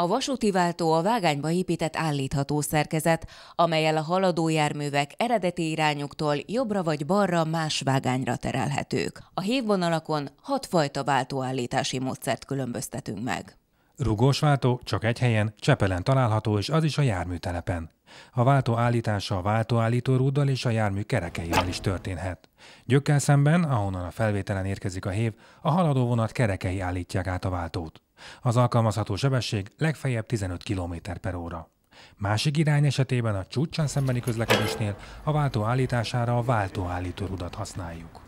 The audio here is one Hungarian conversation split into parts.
A vasúti váltó a vágányba épített állítható szerkezet, amelyel a haladó járművek eredeti irányuktól jobbra vagy balra más vágányra terelhetők. A hévvonalakon hat fajta váltóállítási módszert különböztetünk meg. Rugós váltó csak egy helyen, Csepelen található, és az is a járműtelepen. A váltó állítása a váltóállító rúddal és a jármű kerekeivel is történhet. Gyökkel szemben, ahonnan a felvételen érkezik a hév, a haladó vonat kerekei állítják át a váltót. Az alkalmazható sebesség legfeljebb 15 km per óra. Másik irány esetében a csúcsán szembeni közlekedésnél a váltó állítására a váltóállító rudat használjuk.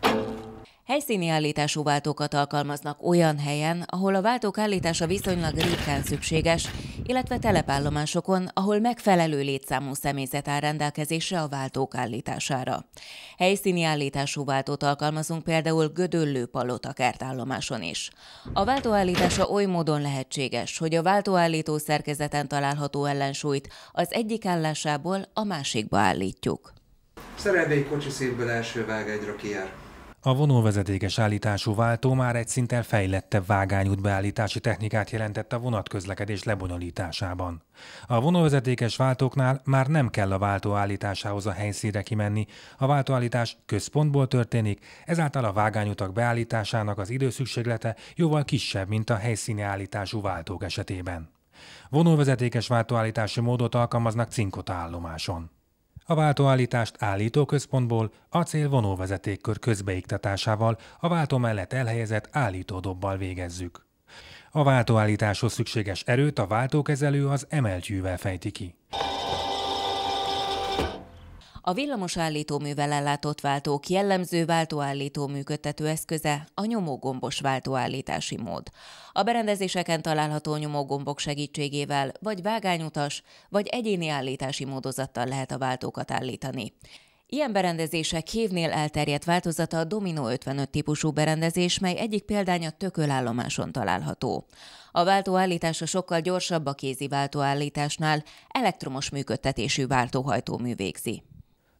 Helyszíni állítású váltókat alkalmaznak olyan helyen, ahol a váltók állítása viszonylag ritkán szükséges, illetve telepállomásokon, ahol megfelelő létszámú személyzet áll rendelkezésre a váltók állítására. Helyszíni állítású váltót alkalmazunk például Gödöllő palota kertállomáson is. A váltóállítása állítása oly módon lehetséges, hogy a váltóállító szerkezeten található ellensúlyt az egyik állásából a másikba állítjuk. Szerelvény szívből első vág egyre kijár. A vonóvezetékes állítású váltó már egy szinten fejlettebb beállítási technikát jelentett a vonatközlekedés lebonyolításában. A vonóvezetékes váltóknál már nem kell a váltó állításához a helyszínre kimenni, a váltóállítás központból történik, ezáltal a vágányutak beállításának az időszükséglete jóval kisebb, mint a helyszíni állítású váltók esetében. Vonóvezetékes váltóállítási módot alkalmaznak Cinkota állomáson. A váltóállítást állítóközpontból cél vonóvezetékkör közbeiktatásával a váltó mellett elhelyezett állítódobbal végezzük. A váltóállításhoz szükséges erőt a váltókezelő az emeltyűvel fejti ki. A állítóművel ellátott váltók jellemző váltóállító működtető eszköze a nyomógombos váltóállítási mód. A berendezéseken található nyomógombok segítségével vagy vágányutas, vagy egyéni állítási módozattal lehet a váltókat állítani. Ilyen berendezések hívnél elterjedt változata a Domino 55 típusú berendezés, mely egyik példánya tökölállomáson található. A váltóállítása sokkal gyorsabb a kézi váltóállításnál, elektromos működtetésű váltóhajtómű végzi.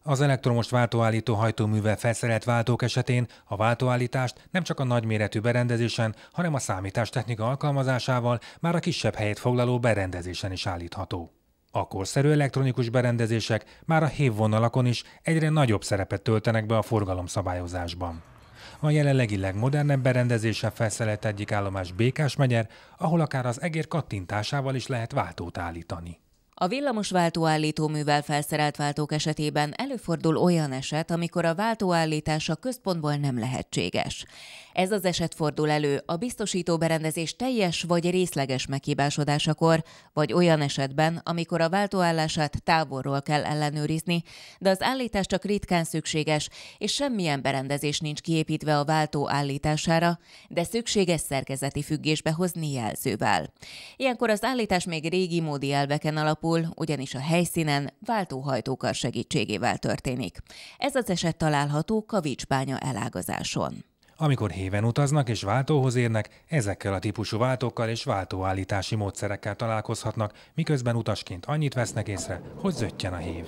Az elektromos váltóállító hajtóművel felszerelt váltók esetén a váltóállítást nem csak a nagyméretű berendezésen, hanem a számítástechnika alkalmazásával már a kisebb helyet foglaló berendezésen is állítható. A korszerű elektronikus berendezések már a hévvonalakon is egyre nagyobb szerepet töltenek be a forgalomszabályozásban. A jelenlegi legmodernebb berendezése felszerelt egyik állomás Békás megyer, ahol akár az egér kattintásával is lehet váltót állítani. A villamos művel felszerelt váltók esetében előfordul olyan eset, amikor a váltóállítás a központból nem lehetséges. Ez az eset fordul elő a biztosító berendezés teljes vagy részleges meghibásodásakor, vagy olyan esetben, amikor a váltóállását távolról kell ellenőrizni, de az állítás csak ritkán szükséges, és semmilyen berendezés nincs kiépítve a váltó állítására, de szükséges szerkezeti függésbe hozni jelzővel. Ilyenkor az állítás még régi módi elveken alapul, ugyanis a helyszínen váltóhajtókar segítségével történik. Ez az eset található Kavicsbánya elágazáson. Amikor héven utaznak és váltóhoz érnek, ezekkel a típusú váltókkal és váltóállítási módszerekkel találkozhatnak, miközben utasként annyit vesznek észre, hogy zöttyen a hév.